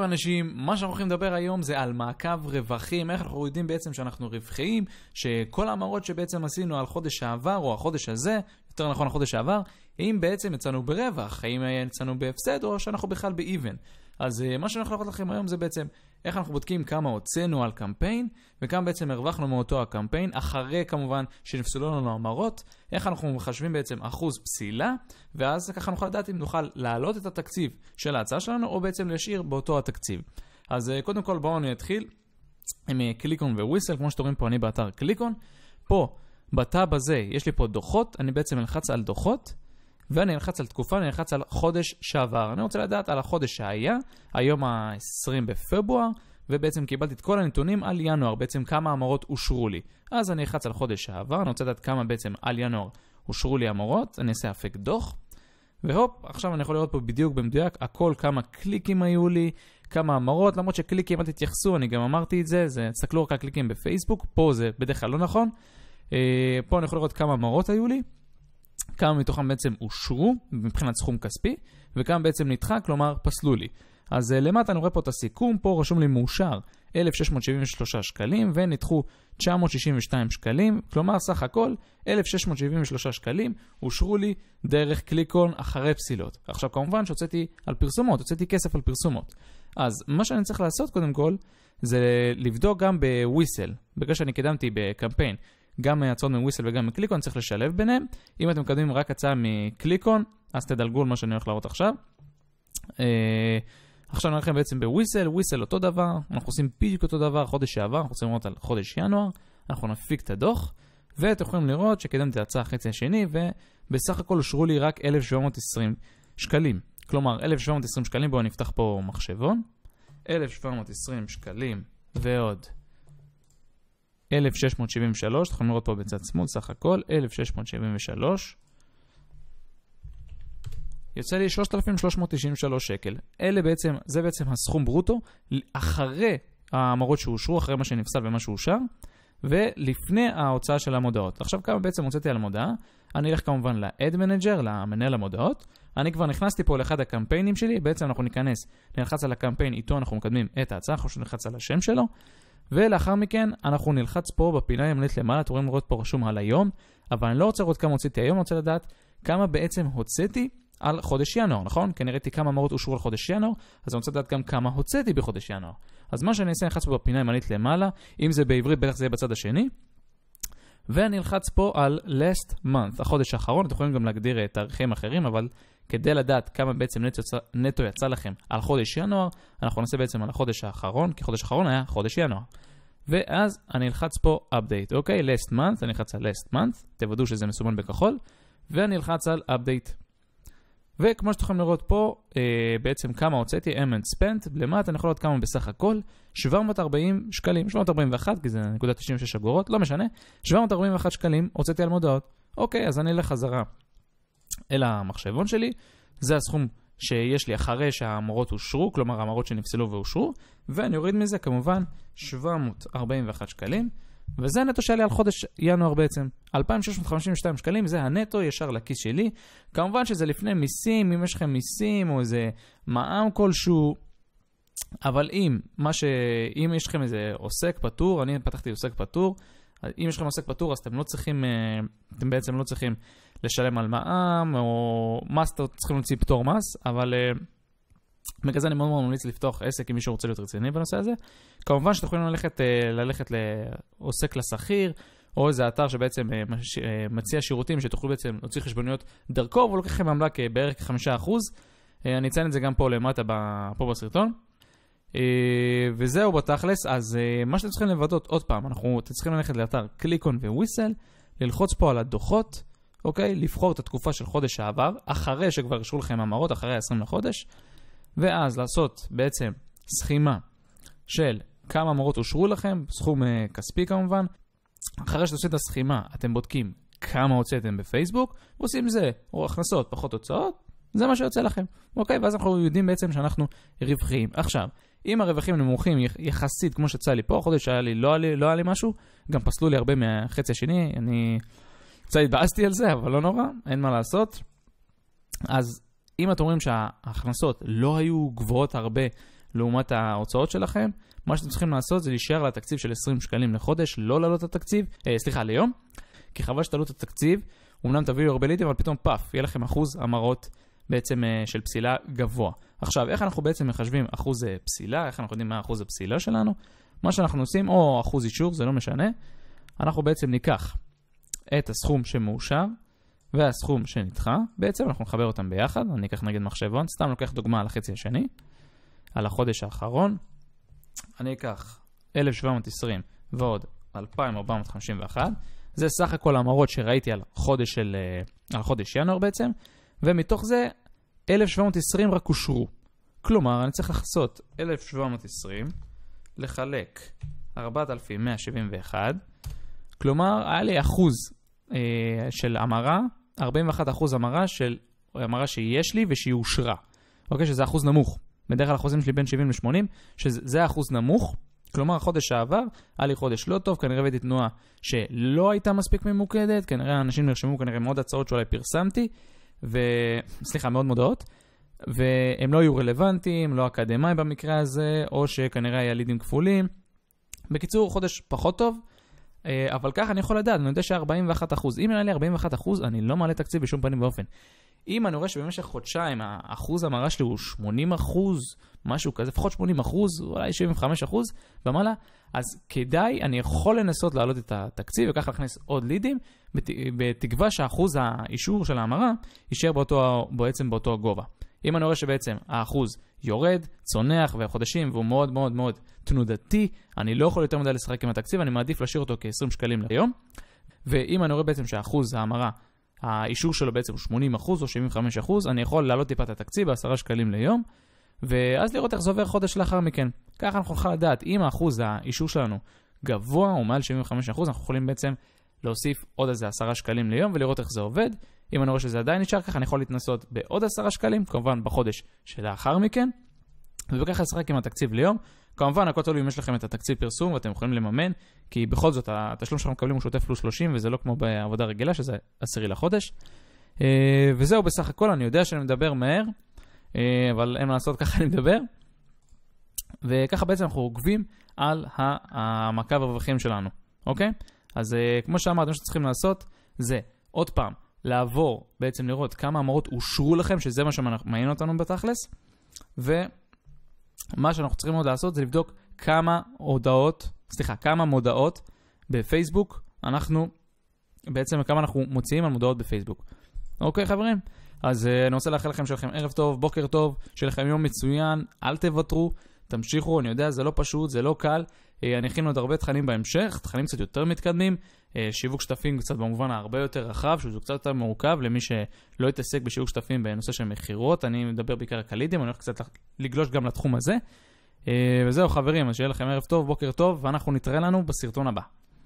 למכור אנשים. מה שאנחנו הולכים לדבר היום זה על מעקב רווחים, איך אנחנו יודעים בעצם שאנחנו רווחיים, שכל ההמרות שבעצם עשינו על חודש שעבר או החודש הזה, יותר נכון החודש שעבר, האם בעצם יצאנו ברווח, האם יצאנו בהפסד או שאנחנו בכלל באיבן. אז אה, מה שאנחנו הולכים לכם היום זה בעצם איך אנחנו בודקים כמה הוצאנו על קמפיין, וכמה בעצם הרווחנו מאותו הקמפיין, אחרי כמובן שנפסלו לנו המרות, איך אנחנו מחשבים בעצם אחוז פסילה, ואז ככה נוכל לדעת אם נוכל להעלות את התקציב של ההצעה שלנו, או בעצם להשאיר באותו התקציב. אז אה, קודם כל בואו נתחיל עם אה, קליקון וויסל, כמו שאתם רואים פה אני באתר קליקון. פה, בטאב הזה, יש לי פה דוחות, אני בעצם אלחץ על דוחות. ואני נלחץ על תקופה, אני נלחץ על חודש שעבר. אני רוצה לדעת על החודש שהיה, היום ה-20 בפברואר, ובעצם קיבלתי את כל הנתונים על ינואר, בעצם כמה המורות אושרו לי. אז אני אלחץ על חודש שעבר, אני רוצה לדעת כמה בעצם על ינואר אושרו לי המורות, אני אעשה אפק דוח, והופ, עכשיו אני יכול לראות פה בדיוק במדויק הכל, כמה קליקים היו לי, כמה המרות, למרות שקליקים אל תתייחסו, אני גם אמרתי את זה, זה, תסתכלו רק על קליקים בפייסבוק, פה זה בדרך כלל לא נכון. אה, פה אני יכול לראות כמה המרות היו לי. כמה מתוכם בעצם אושרו מבחינת סכום כספי, וכמה בעצם נדחה, כלומר פסלו לי. אז אה, למטה אני רואה פה את הסיכום, פה רשום לי מאושר 1,673 שקלים, ונדחו 962 שקלים, כלומר סך הכל 1,673 שקלים אושרו לי דרך קליקון אחרי פסילות. עכשיו כמובן שהוצאתי על פרסומות, הוצאתי כסף על פרסומות. אז מה שאני צריך לעשות קודם כל, זה לבדוק גם בוויסל, בגלל שאני קידמתי בקמפיין גם מהצעות מוויסל וגם מקליקון, צריך לשלב ביניהם. אם אתם מקדמים רק הצעה מקליקון, אז תדלגו על מה שאני הולך להראות עכשיו. אה, עכשיו נראה לכם בעצם בוויסל, וויסל אותו דבר, אנחנו עושים בדיוק אותו דבר חודש שעבר, אנחנו רוצים לראות על חודש ינואר, אנחנו נפיק את הדוח, ואתם יכולים לראות שקדמתי את ההצעה החצי השני, ובסך הכל אושרו לי רק 1,720 שקלים. כלומר, 1,720 שקלים, בואו נפתח פה מחשבון, 1,720 שקלים ועוד 1673, אתם לראות פה בצד שמאל סך הכל, 1673. יוצא לי 3,393 שקל. אלה בעצם, זה בעצם הסכום ברוטו, אחרי ההמרות שאושרו, אחרי מה שנפסל ומה שאושר, ולפני ההוצאה של המודעות. עכשיו כמה בעצם הוצאתי על מודעה, אני אלך כמובן ל-Ad Manager, למנהל המודעות. אני כבר נכנסתי פה לאחד הקמפיינים שלי, בעצם אנחנו ניכנס, נלחץ על הקמפיין, איתו אנחנו מקדמים את ההצעה, אנחנו נלחץ על השם שלו. ולאחר מכן אנחנו נלחץ פה בפינה הימנית למעלה, אתם רואים לראות פה רשום על היום, אבל אני לא רוצה לראות כמה הוצאתי היום, אני רוצה לדעת כמה בעצם הוצאתי על חודש ינואר, נכון? כי אני ראיתי כמה מורות אושרו על חודש ינואר, אז אני רוצה לדעת גם כמה הוצאתי בחודש ינואר. אז מה שאני אעשה, אני נלחץ פה בפינה הימנית למעלה, אם זה בעברית בטח זה יהיה בצד השני. ואני אלחץ פה על last month, החודש האחרון, אתם יכולים גם להגדיר אה, תאריכים אחרים, אבל כדי לדעת כמה בעצם נטו יצא, נטו יצא לכם על חודש ינואר, אנחנו נעשה בעצם על החודש האחרון, כי חודש האחרון היה חודש ינואר. ואז אני אלחץ פה update, אוקיי? last month, אני אלחץ על last month, תוודאו שזה מסומן בכחול, ואני אלחץ על update. וכמו שאתם יכולים לראות פה, אה, בעצם כמה הוצאתי, M and ספנט, למטה אני יכול לראות כמה בסך הכל, 740 שקלים, 741 כי זה נקודה 96 אגורות, לא משנה, 741 שקלים הוצאתי על מודעות. אוקיי, אז אני אלך חזרה אל המחשבון שלי, זה הסכום שיש לי אחרי שההמרות אושרו, כלומר ההמרות שנפסלו ואושרו, ואני אוריד מזה כמובן 741 שקלים, וזה הנטו שהיה לי על חודש ינואר בעצם. 2,652 שקלים זה הנטו ישר לכיס שלי. כמובן שזה לפני מיסים, אם יש לכם מיסים או איזה מע"מ כלשהו. אבל אם, מה ש... אם יש לכם איזה עוסק פטור, אני פתחתי עוסק פטור, אם יש לכם עוסק פטור אז אתם לא צריכים, אה, אתם בעצם לא צריכים לשלם על מע"מ, או מס, צריכים להוציא פטור מס, אבל אה, בגלל זה אני מאוד מאוד ממליץ לפתוח עסק אם מישהו רוצה להיות רציני בנושא הזה. כמובן שאתם יכולים ללכת, אה, ללכת לעוסק לשכיר, או איזה אתר שבעצם אה, מציע שירותים שתוכלו בעצם להוציא חשבוניות דרכו, והוא לוקח לכם עמלה בערך 5%. אני אציין את זה גם פה למטה, פה בסרטון. וזהו בתכלס, אז מה שאתם צריכים לוודאות, עוד פעם, אנחנו, אתם צריכים ללכת לאתר קליקון וויסל, ללחוץ פה על הדוחות, אוקיי? לבחור את התקופה של חודש שעבר, אחרי שכבר אישרו לכם המרות, אחרי ה-20 לחודש, ואז לעשות בעצם סכימה של כמה המרות אושרו לכם, סכום uh, כספי כמובן. אחרי שאתם עושים את הסכימה, אתם בודקים כמה הוצאתם בפייסבוק, ועושים זה, או הכנסות פחות הוצאות, זה מה שיוצא לכם, אוקיי? ואז אנחנו יודעים בעצם שאנחנו רווחיים. עכשיו, אם הרווחים נמוכים יחסית, כמו שצא לי פה, החודש היה לי, לא היה לי, לא היה לי משהו, גם פסלו לי הרבה מהחצי השני, אני... קצת התבאסתי על זה, אבל לא נורא, אין מה לעשות. אז אם אתם רואים שההכנסות לא היו גבוהות הרבה לעומת ההוצאות שלכם, מה שאתם צריכים לעשות זה להישאר לתקציב של 20 שקלים לחודש, לא להעלות את התקציב, אה, סליחה, ליום, כי חבל שתעלו את התקציב, אמנם תביאו הרבה לידים, אבל פתאום פאף, יהיה לכם אחוז המרות בעצם אה, של פסילה גבוה. עכשיו, איך אנחנו בעצם מחשבים אחוז אה, פסילה, איך אנחנו יודעים מה אחוז הפסילה שלנו? מה שאנחנו עושים, או אחוז אישור, זה לא משנה, אנחנו בעצם ניקח את הסכום שמאושר והסכום שנדחה. בעצם אנחנו נחבר אותם ביחד, אני אקח נגיד מחשבון, סתם לוקח דוגמה על החצי השני, על החודש האחרון. אני אקח 1,720 ועוד 2,451. זה סך הכל המראות שראיתי על חודש, של, אה, על חודש ינואר בעצם, ומתוך זה 1,720 רק אושרו. כלומר, אני צריך לחסות 1,720, לחלק 4,171, כלומר, היה לי אחוז אה, של המרה, 41% המרה של המרה שיש לי ושהיא אושרה. אוקיי? שזה אחוז נמוך. בדרך כלל החוזים שלי בין 70 ל-80, שזה אחוז נמוך. כלומר, החודש שעבר, היה לי חודש לא טוב, כנראה הבאתי תנועה שלא הייתה מספיק ממוקדת, כנראה אנשים נרשמו כנראה מאוד הצעות שאולי פרסמתי, ו... סליחה, מאוד מודעות, והם לא היו רלוונטיים, לא אקדמאי במקרה הזה, או שכנראה היה לידים כפולים. בקיצור, חודש פחות טוב, אה, אבל ככה אני יכול לדעת, אני יודע ש-41 אחוז. אם נראה לי 41 אחוז, אני לא מעלה תקציב בשום פנים ואופן. אם אני רואה שבמשך חודשיים האחוז המרה שלי הוא 80 אחוז, משהו כזה, לפחות 80 אחוז, אולי 75 אחוז ומעלה, אז כדאי, אני יכול לנסות להעלות את התקציב וככה להכניס עוד לידים, בת, בתקווה שאחוז האישור של ההמרה יישאר באותו, בעצם באותו גובה. אם אני רואה שבעצם האחוז יורד, צונח והחודשים, והוא מאוד מאוד מאוד תנודתי. אני לא יכול יותר מדי לשחק עם התקציב, אני מעדיף להשאיר אותו כ-20 שקלים ליום. ואם אני רואה בעצם שאחוז ההמרה, האישור שלו בעצם הוא 80% או 75%, אני יכול להעלות טיפה את התקציב ב-10 שקלים ליום, ואז לראות איך זה עובר חודש לאחר מכן. ככה אנחנו נוכל לדעת אם האחוז האישור שלנו גבוה או מעל 75%, אנחנו יכולים בעצם להוסיף עוד איזה 10 שקלים ליום ולראות איך זה עובד, אם אני רואה שזה עדיין נשאר ככה, אני יכול להתנסות בעוד עשרה שקלים, כמובן בחודש שלאחר מכן, ובכך לשחק עם התקציב ליום. כמובן, הכל תלוי אם יש לכם את התקציב פרסום ואתם יכולים לממן, כי בכל זאת התשלום שאנחנו מקבלים הוא שוטף פלוס 30, וזה לא כמו בעבודה רגילה, שזה עשירי לחודש. אה, וזהו, בסך הכל, אני יודע שאני מדבר מהר, אה, אבל אין מה לעשות, ככה אני מדבר. וככה בעצם אנחנו עוקבים על המעקב הרווחים שלנו, אוקיי? אז אה, כמו שאמרת, מה שאתם צריכים לעשות זה, עוד פעם, לעבור, בעצם לראות כמה המורות אושרו לכם, שזה מה שמעניין אותנו בתכלס, ומה שאנחנו צריכים עוד לעשות זה לבדוק כמה הודעות, סליחה, כמה מודעות בפייסבוק אנחנו, בעצם כמה אנחנו מוציאים על מודעות בפייסבוק. אוקיי חברים? אז uh, אני רוצה לאחל לכם שיהיה לכם ערב טוב, בוקר טוב, שיהיה לכם יום מצוין, אל תוותרו, תמשיכו, אני יודע, זה לא פשוט, זה לא קל. אה, אני אכין עוד הרבה תכנים בהמשך, תכנים קצת יותר מתקדמים, אה, שיווק שותפים קצת במובן הרבה יותר רחב, שהוא קצת יותר מורכב למי שלא התעסק בשיווק שותפים בנושא של מכירות, אני מדבר בעיקר על קלידים, אני הולך קצת לגלוש גם לתחום הזה. אה, וזהו חברים, אז שיהיה לכם ערב טוב, בוקר טוב, ואנחנו נתראה לנו בסרטון הבא.